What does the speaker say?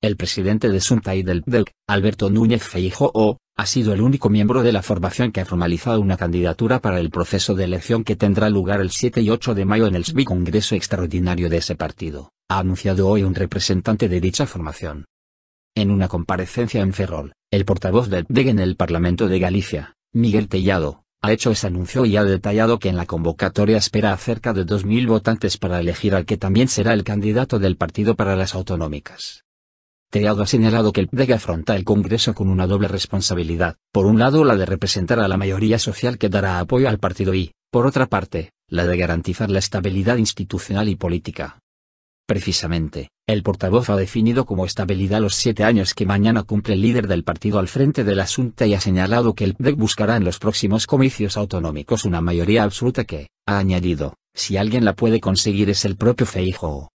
El presidente de Sunta y del PDEC, Alberto Núñez Feijóo, ha sido el único miembro de la formación que ha formalizado una candidatura para el proceso de elección que tendrá lugar el 7 y 8 de mayo en el SBI e Congreso Extraordinario de ese partido, ha anunciado hoy un representante de dicha formación. En una comparecencia en Ferrol, el portavoz del PDEG en el Parlamento de Galicia, Miguel Tellado, ha hecho ese anuncio y ha detallado que en la convocatoria espera a cerca de 2.000 votantes para elegir al que también será el candidato del partido para las autonómicas. Teado ha señalado que el PDEG afronta el Congreso con una doble responsabilidad, por un lado la de representar a la mayoría social que dará apoyo al partido y, por otra parte, la de garantizar la estabilidad institucional y política. Precisamente, el portavoz ha definido como estabilidad los siete años que mañana cumple el líder del partido al frente del asunto y ha señalado que el PDEG buscará en los próximos comicios autonómicos una mayoría absoluta que, ha añadido, si alguien la puede conseguir es el propio Feijo.